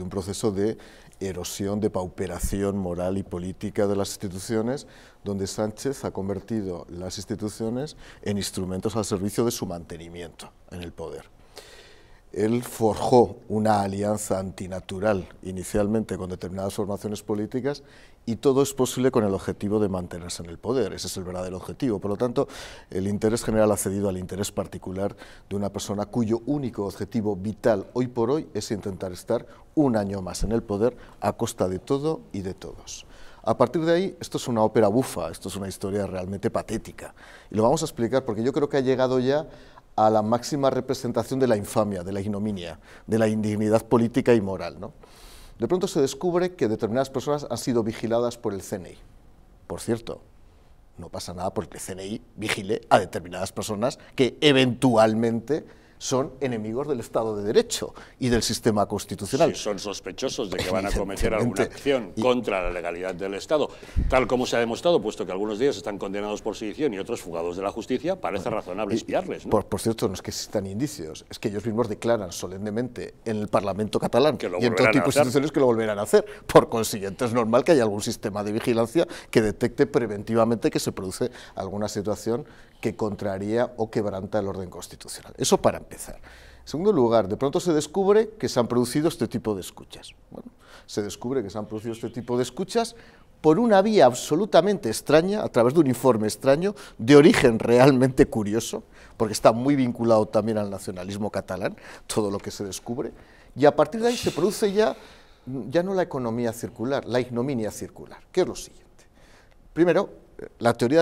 de un proceso de erosión, de pauperación moral y política de las instituciones, donde Sánchez ha convertido las instituciones en instrumentos al servicio de su mantenimiento en el poder él forjó una alianza antinatural inicialmente con determinadas formaciones políticas y todo es posible con el objetivo de mantenerse en el poder. Ese es el verdadero objetivo. Por lo tanto, el interés general ha cedido al interés particular de una persona cuyo único objetivo vital hoy por hoy es intentar estar un año más en el poder a costa de todo y de todos. A partir de ahí, esto es una ópera bufa, esto es una historia realmente patética. Y lo vamos a explicar porque yo creo que ha llegado ya a la máxima representación de la infamia, de la ignominia, de la indignidad política y moral. De pronto se descubre que determinadas personas han sido vigiladas por el CNI. Por cierto, no pasa nada porque el CNI vigile a determinadas personas que eventualmente son enemigos del Estado de Derecho y del sistema constitucional. Si son sospechosos de que van a cometer alguna acción contra la legalidad del Estado, tal como se ha demostrado, puesto que algunos días están condenados por sedición y otros fugados de la justicia, parece razonable espiarles. Por, cierto, no es que existan indicios, es que ellos mismos declaran solemnemente en el Parlamento catalán y en todo tipo de instituciones que lo volverán a hacer. Por consiguiente, es normal que haya algún sistema de vigilancia que detecte preventivamente que se produce alguna situación que contraría o quebranta el orden constitucional. Eso para empezar. En segundo lugar, de pronto se descubre que se han producido este tipo de escuchas. Bueno, se descubre que se han producido este tipo de escuchas por una vía absolutamente extraña, a través de un informe extraño, de origen realmente curioso, porque está muy vinculado también al nacionalismo catalán, todo lo que se descubre, y a partir de ahí se produce ya, ya no la economía circular, la ignominia circular, que es lo siguiente. Primero, eh, la teoría